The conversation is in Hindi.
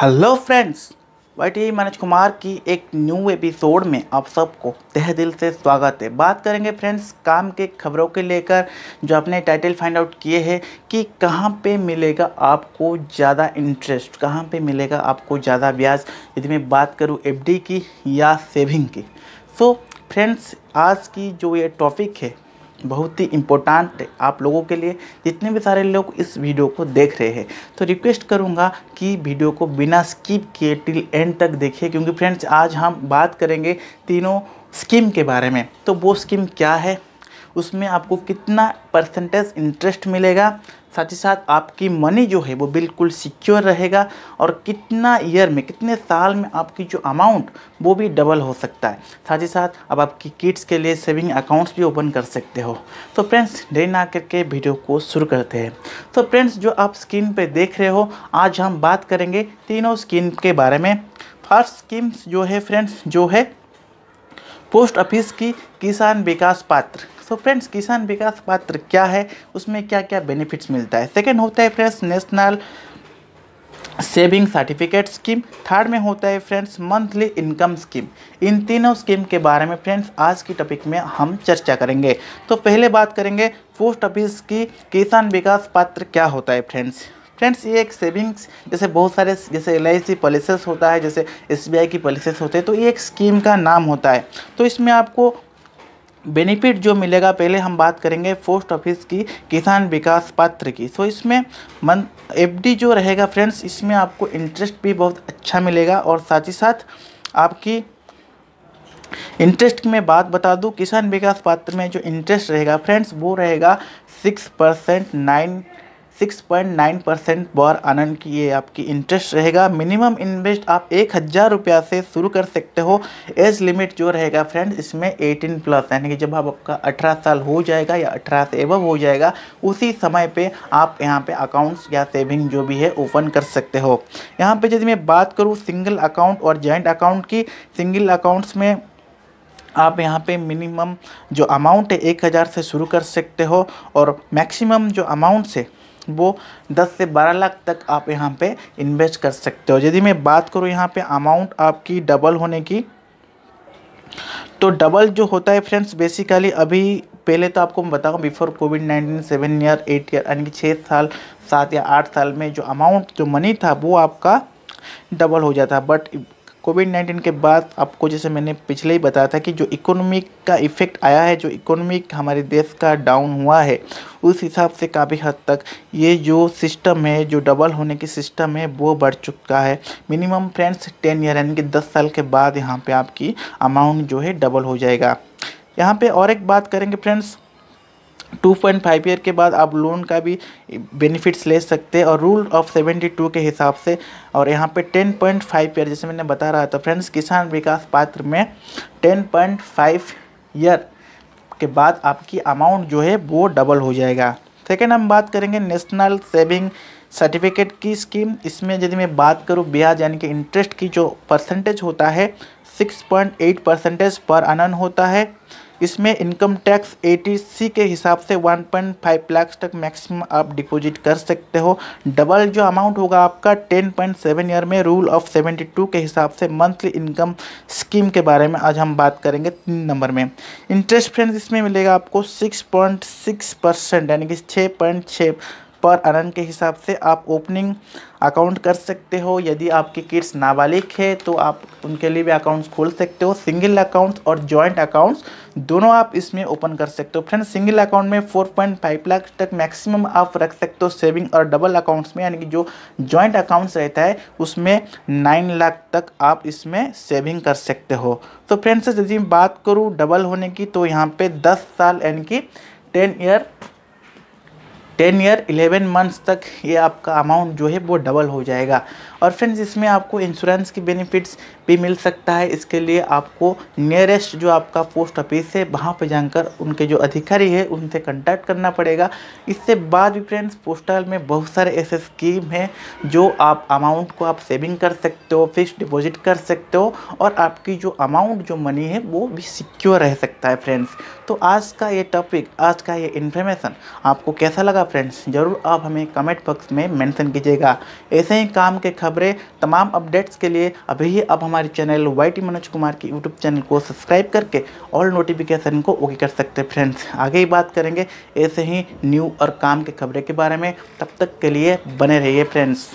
hello friends Y Manoj Kumar की एक न्यू एपिसोड में आप सबको तह दिल से स्वागत है बात करेंगे फ्रेंड्स काम के खबरों के लेकर जो आपने टाइटल फाइंड आउट किए हैं कि कहाँ पे मिलेगा आपको ज़्यादा इंटरेस्ट कहाँ पे मिलेगा आपको ज़्यादा ब्याज यदि मैं बात करूँ एफडी की या सेविंग की सो so, फ्रेंड्स आज की जो ये टॉपिक है बहुत ही इम्पोर्टेंट आप लोगों के लिए जितने भी सारे लोग इस वीडियो को देख रहे हैं तो रिक्वेस्ट करूँगा कि वीडियो को बिना स्किप किए टिल एंड तक देखिए क्योंकि फ्रेंड्स आज हम बात करेंगे तीनों स्कीम के बारे में तो वो स्कीम क्या है उसमें आपको कितना परसेंटेज इंटरेस्ट मिलेगा साथ ही साथ आपकी मनी जो है वो बिल्कुल सिक्योर रहेगा और कितना ईयर में कितने साल में आपकी जो अमाउंट वो भी डबल हो सकता है साथ ही साथ अब आपकी किड्स के लिए सेविंग अकाउंट्स भी ओपन कर सकते हो तो फ्रेंड्स देरी ना करके वीडियो को शुरू करते हैं तो फ्रेंड्स जो आप स्क्रीन पर देख रहे हो आज हम बात करेंगे तीनों स्कीम के बारे में फर्स्ट स्कीम्स जो है फ्रेंड्स जो है पोस्ट ऑफिस की किसान विकास पात्र सो फ्रेंड्स किसान विकास पात्र क्या है उसमें क्या क्या बेनिफिट्स मिलता है सेकेंड होता है friends national saving certificate scheme third में होता है फ्रेंड्स मंथली इनकम स्कीम इन तीनों स्कीम के बारे में फ्रेंड्स आज की टॉपिक में हम चर्चा करेंगे तो पहले बात करेंगे पोस्ट ऑफिस की किसान विकास पात्र क्या होता है फ्रेंड्स फ्रेंड्स ये एक सेविंग्स जैसे बहुत सारे जैसे एल आई सी पॉलिसीस होता है जैसे एस बी आई की पॉलिसीज होते हैं तो ये एक स्कीम का नाम होता है तो इसमें आपको बेनिफिट जो मिलेगा पहले हम बात करेंगे पोस्ट ऑफिस की किसान विकास पत्र की सो इसमें मन एफडी जो रहेगा फ्रेंड्स इसमें आपको इंटरेस्ट भी बहुत अच्छा मिलेगा और साथ ही साथ आपकी इंटरेस्ट की मैं बात बता दूं किसान विकास पात्र में जो इंटरेस्ट रहेगा फ्रेंड्स वो रहेगा सिक्स परसेंट नाइन 6.9 परसेंट पर आनन की ये आपकी इंटरेस्ट रहेगा मिनिमम इन्वेस्ट आप एक हज़ार रुपया से शुरू कर सकते हो एज लिमिट जो रहेगा फ्रेंड इसमें 18 प्लस यानी कि जब आप आपका 18 साल हो जाएगा या 18 से एवव हो जाएगा उसी समय पे आप यहाँ पे अकाउंट्स या सेविंग जो भी है ओपन कर सकते हो यहाँ पर यदि मैं बात करूँ सिंगल अकाउंट और जॉइंट अकाउंट की सिंगल अकाउंट्स में आप यहाँ पे मिनिमम जो अमाउंट है एक हज़ार से शुरू कर सकते हो और मैक्सिमम जो अमाउंट है वो 10 से 12 लाख तक आप यहाँ पे इन्वेस्ट कर सकते हो यदि मैं बात करूँ यहाँ पे अमाउंट आपकी डबल होने की तो डबल जो होता है फ्रेंड्स बेसिकली अभी पहले तो आपको मैं बताऊँ before covid nineteen seven year eight year यानी कि छः साल सात या आठ साल में जो अमाउंट जो मनी था वो आपका डबल हो जाता बट कोविड नाइन्टीन के बाद आपको जैसे मैंने पिछले ही बताया था कि जो इकोनॉमिक का इफ़ेक्ट आया है जो इकोनॉमिक हमारे देश का डाउन हुआ है उस हिसाब से काफ़ी हद तक ये जो सिस्टम है जो डबल होने की सिस्टम है वो बढ़ चुका है मिनिमम फ्रेंड्स टेन ईयर यानी कि दस साल के बाद यहाँ पर आपकी अमाउंट जो है डबल हो जाएगा यहाँ पर और एक बात करेंगे friends two point five year के बाद आप लोन का भी बेनिफिट्स ले सकते हैं और रूल ऑफ सेवेंटी टू के हिसाब से और यहाँ पे टेन पॉइंट फाइव ईयर जैसे मैंने बता रहा था फ्रेंड्स किसान विकास पात्र में टेन पॉइंट फाइव ईयर के बाद आपकी अमाउंट जो है वो डबल हो जाएगा सेकेंड हम बात करेंगे नेशनल सेविंग सर्टिफिकेट की स्कीम इसमें यदि मैं बात करूँ ब्याज यानी कि इंटरेस्ट की जो परसेंटेज होता है 6.8 परसेंटेज पर अनन होता है इसमें इनकम टैक्स ए के हिसाब से 1.5 लाख तक मैक्सिमम आप डिपॉजिट कर सकते हो डबल जो अमाउंट होगा आपका 10.7 ईयर में रूल ऑफ 72 के हिसाब से मंथली इनकम स्कीम के बारे में आज हम बात करेंगे तीन नंबर में इंटरेस्ट फ्रेंड्स इसमें मिलेगा आपको 6.6 परसेंट यानी कि छः पॉइंट छः पर अनन के हिसाब से आप ओपनिंग अकाउंट कर सकते हो यदि आपके किड्स नाबालिग है तो आप उनके लिए भी अकाउंट्स खोल सकते हो सिंगल अकाउंट्स और जॉइंट अकाउंट्स दोनों आप इसमें ओपन कर सकते हो फ्रेंड सिंगल अकाउंट में 4.5 लाख तक मैक्सिमम आप रख सकते हो सेविंग और डबल अकाउंट्स में यानी कि जो जॉइंट अकाउंट्स रहता है उसमें नाइन लाख तक आप इसमें सेविंग कर सकते हो तो फ्रेंड्स यदि बात करूँ डबल होने की तो यहाँ पर दस साल यानी कि ten year ten year eleven months तक ये आपका अमाउंट जो है वो डबल हो जाएगा और फ्रेंड्स इसमें आपको इंश्योरेंस के बेनिफिट्स भी मिल सकता है इसके लिए आपको नियरेस्ट जो आपका पोस्ट ऑफिस है वहाँ पर जाकर उनके जो अधिकारी है उनसे कंटैक्ट करना पड़ेगा इससे बाद भी फ्रेंड्स पोस्टल में बहुत सारे ऐसे स्कीम हैं जो आप अमाउंट को आप सेविंग कर सकते हो फिक्स डिपॉजिट कर सकते हो और आपकी जो अमाउंट जो मनी है वो भी सिक्योर रह सकता है फ्रेंड्स तो आज का ये टॉपिक आज का ये इन्फॉर्मेशन आपको कैसा लगा फ्रेंड्स ज़रूर आप हमें कमेंट बॉक्स में मैंशन कीजिएगा ऐसे ही काम के खबर खबरें तमाम अपडेट्स के लिए अभी ही अब हमारे channel Y T Manoj Kumar की यूट्यूब चैनल को सब्सक्राइब करके ऑल नोटिफिकेशन को ओके कर सकते हैं फ्रेंड्स आगे ही बात करेंगे ऐसे ही न्यू और काम के खबरें के बारे में तब तक के लिए बने रहिए फ्रेंड्स